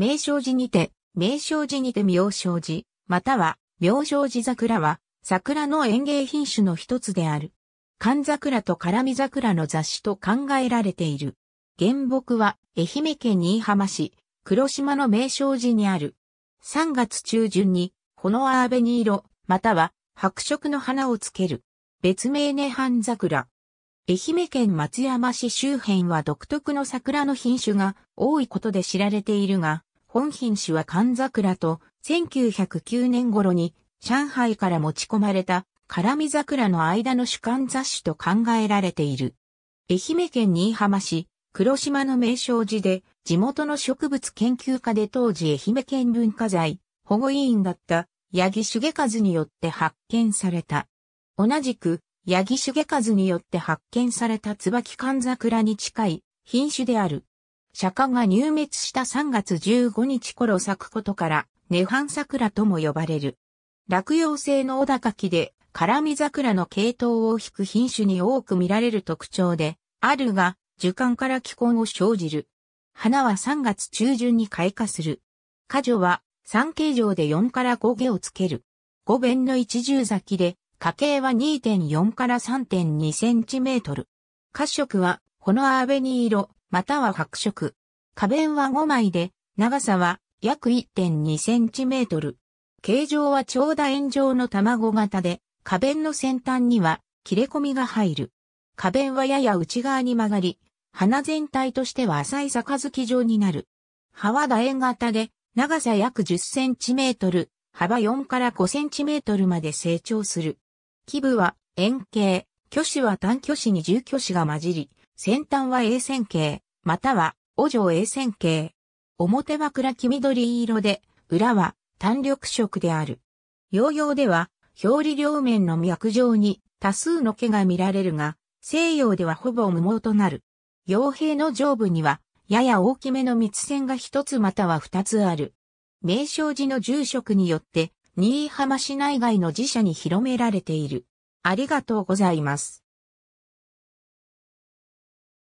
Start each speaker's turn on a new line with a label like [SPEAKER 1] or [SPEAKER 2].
[SPEAKER 1] 名称寺にて、名称寺にて妙正寺、または妙称寺桜は、桜の園芸品種の一つである。寒桜と絡み桜の雑誌と考えられている。原木は愛媛県新居浜市、黒島の名称寺にある。3月中旬に、このアーベニー色、または白色の花をつける。別名ネハン桜。愛媛県松山市周辺は独特の桜の品種が多いことで知られているが、本品種は寒桜と、1909年頃に上海から持ち込まれた辛味桜の間の主観雑種と考えられている。愛媛県新居浜市、黒島の名称寺で、地元の植物研究家で当時愛媛県文化財保護委員だった八木重和によって発見された。同じく、八木重和によって発見された椿寒桜に近い品種である釈迦が入滅した3月15日頃咲くことから、涅槃桜とも呼ばれる。落葉性の小高木で、辛味桜の系統を引く品種に多く見られる特徴で、あるが、樹幹から気根を生じる。花は3月中旬に開花する。花女は、3形状で4から5毛をつける。5弁の一重咲きで、花径は2.4から3.2センチメートル。褐色は、ほのアーベニ色、または白色。花弁は5枚で、長さは約1.2センチメートル。形状は長楕円状の卵型で、花弁の先端には切れ込みが入る。花弁はやや内側に曲がり、花全体としては浅い杯状になる。葉は楕円型で、長さ約10センチメートル、幅4から5センチメートルまで成長する。基部は円形、巨子は単巨子に重巨子が混じり、先端は A 線形、または、お状 A 線形。表は暗き緑色で、裏は単緑色である。ヨーでは、表裏両面の脈状に多数の毛が見られるが、西洋ではほぼ無毛となる。傭兵の上部には、やや大きめの密線が一つまたは二つある。名称寺の住職によって、新居浜市内外の寺社に広められている。ありがとうございます。